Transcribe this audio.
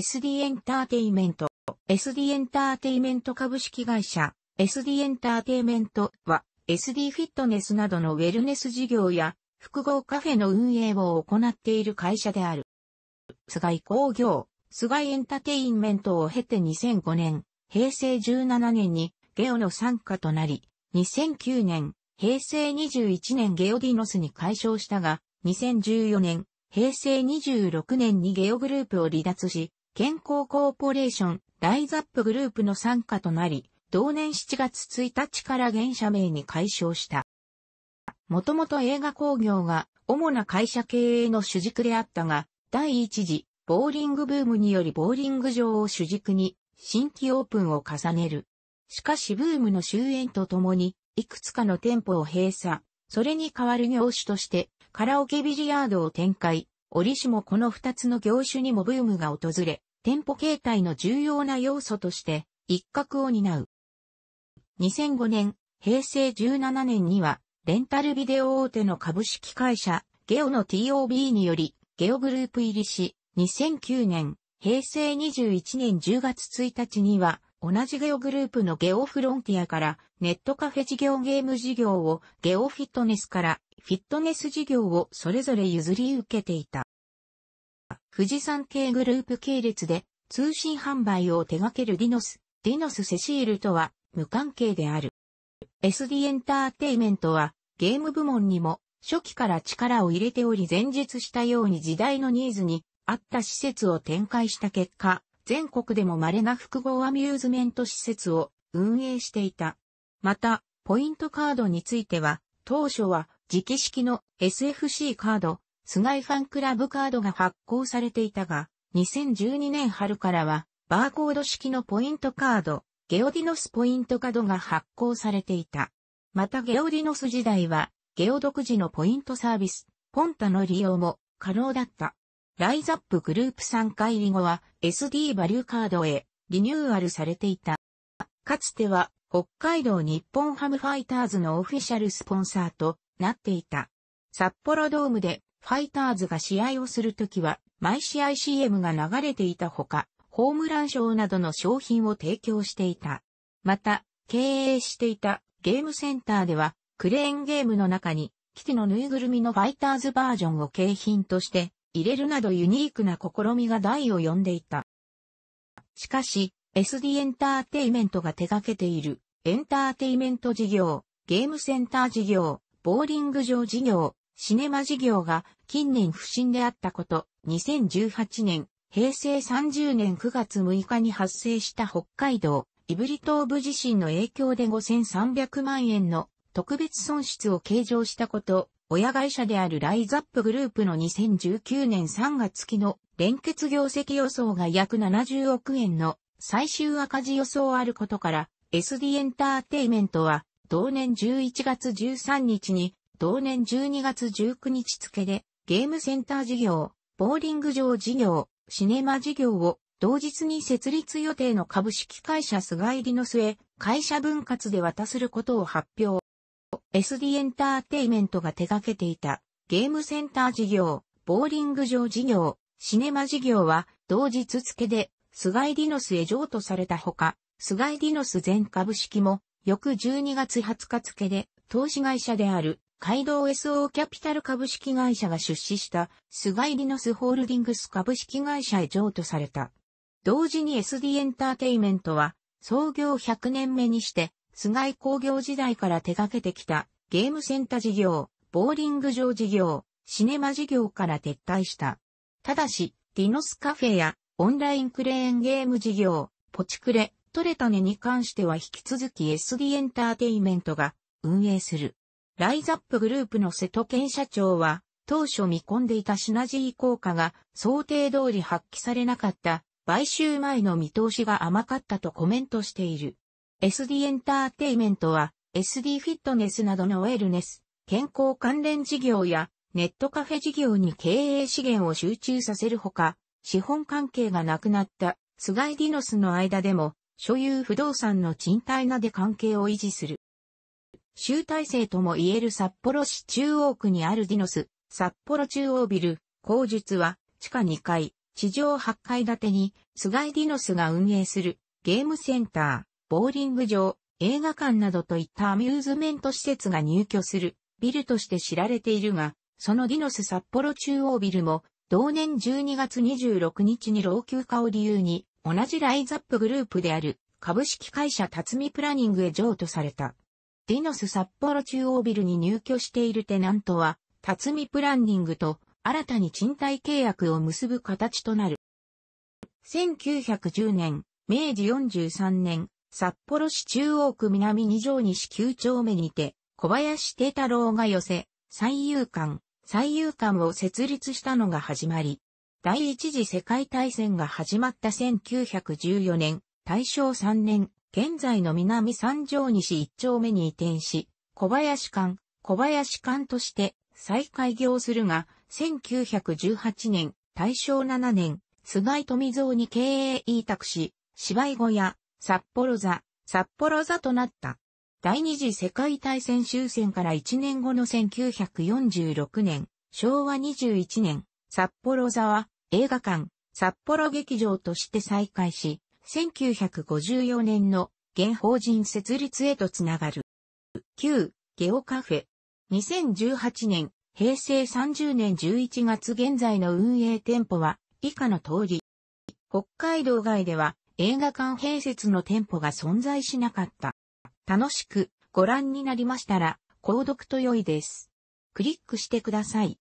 SD エンターテイメント、SD エンターテイメント株式会社、SD エンターテイメントは、SD フィットネスなどのウェルネス事業や、複合カフェの運営を行っている会社である。菅井工業、菅井エンターテインメントを経て2005年、平成17年にゲオの参加となり、2009年、平成21年ゲオディノスに解消したが、2014年、平成26年にゲオグループを離脱し、健康コーポレーション、ライザップグループの参加となり、同年7月1日から現社名に解消した。もともと映画工業が主な会社経営の主軸であったが、第一次ボーリングブームによりボーリング場を主軸に新規オープンを重ねる。しかしブームの終焉とともに、いくつかの店舗を閉鎖、それに代わる業種としてカラオケビリヤードを展開、折しもこの二つの業種にもブームが訪れ、店舗形態の重要な要素として一角を担う。2005年、平成17年には、レンタルビデオ大手の株式会社、ゲオの TOB により、ゲオグループ入りし、2009年、平成21年10月1日には、同じゲオグループのゲオフロンティアからネットカフェ事業ゲーム事業をゲオフィットネスからフィットネス事業をそれぞれ譲り受けていた。富士山系グループ系列で通信販売を手掛けるディノス、ディノスセシールとは無関係である。SD エンターテイメントはゲーム部門にも初期から力を入れており前述したように時代のニーズに合った施設を展開した結果、全国でも稀な複合アミューズメント施設を運営していた。また、ポイントカードについては、当初は直式の SFC カード、スガイファンクラブカードが発行されていたが、2012年春からは、バーコード式のポイントカード、ゲオディノスポイントカードが発行されていた。またゲオディノス時代は、ゲオ独自のポイントサービス、ポンタの利用も可能だった。ライザップグループ3回入り後は SD バリューカードへリニューアルされていた。かつては北海道日本ハムファイターズのオフィシャルスポンサーとなっていた。札幌ドームでファイターズが試合をするときは毎試合 CM が流れていたほか、ホームラン賞などの商品を提供していた。また、経営していたゲームセンターではクレーンゲームの中にキティのぬいぐるみのファイターズバージョンを景品として入れるなどユニークな試みが台を呼んでいた。しかし、SD エンターテイメントが手掛けているエンターテイメント事業、ゲームセンター事業、ボーリング場事業、シネマ事業が近年不振であったこと、2018年、平成30年9月6日に発生した北海道、胆振東部地震の影響で5300万円の特別損失を計上したこと、親会社であるライザップグループの2019年3月期の連結業績予想が約70億円の最終赤字予想あることから、SD エンターテイメントは、同年11月13日に、同年12月19日付で、ゲームセンター事業、ボーリング場事業、シネマ事業を、同日に設立予定の株式会社菅入りの末、会社分割で渡することを発表。SD エンターテイメントが手掛けていたゲームセンター事業、ボーリング場事業、シネマ事業は同日付で菅井ディノスへ譲渡されたほか、菅井ディノス全株式も翌12月20日付で投資会社である街道 SO キャピタル株式会社が出資した菅井ディノスホールディングス株式会社へ譲渡された。同時に SD エンターテイメントは創業100年目にして菅井工業時代から手掛けてきたゲームセンター事業、ボーリング場事業、シネマ事業から撤退した。ただし、ディノスカフェやオンラインクレーンゲーム事業、ポチクレ、トレタネに関しては引き続き SD エンターテイメントが運営する。ライザップグループの瀬戸健社長は、当初見込んでいたシナジー効果が想定通り発揮されなかった買収前の見通しが甘かったとコメントしている。SD エンターテイメントは SD フィットネスなどのウェルネス、健康関連事業やネットカフェ事業に経営資源を集中させるほか、資本関係がなくなったスガイディノスの間でも所有不動産の賃貸なで関係を維持する。集大成とも言える札幌市中央区にあるディノス、札幌中央ビル、工術は地下2階、地上8階建てに、スガイディノスが運営するゲームセンター、ボーリング場、映画館などといったアミューズメント施設が入居するビルとして知られているが、そのディノス札幌中央ビルも同年12月26日に老朽化を理由に同じライザップグループである株式会社辰巳プランニングへ譲渡された。ディノス札幌中央ビルに入居しているテナントは辰巳プランニングと新たに賃貸契約を結ぶ形となる。1910年、明治43年、札幌市中央区南二条西九丁目にて、小林邸太郎が寄せ、最優館、最優館を設立したのが始まり、第一次世界大戦が始まった1914年、大正3年、現在の南三条西一丁目に移転し、小林館、小林館として再開業するが、1918年、大正7年、菅井富蔵に経営委託し、芝居小屋、札幌座、札幌座となった。第二次世界大戦終戦から1年後の1946年、昭和21年、札幌座は映画館、札幌劇場として再開し、1954年の現法人設立へとつながる。旧、ゲオカフェ。2018年、平成30年11月現在の運営店舗は以下の通り。北海道外では映画館併設の店舗が存在しなかった。楽しくご覧になりましたら、購読と良いです。クリックしてください。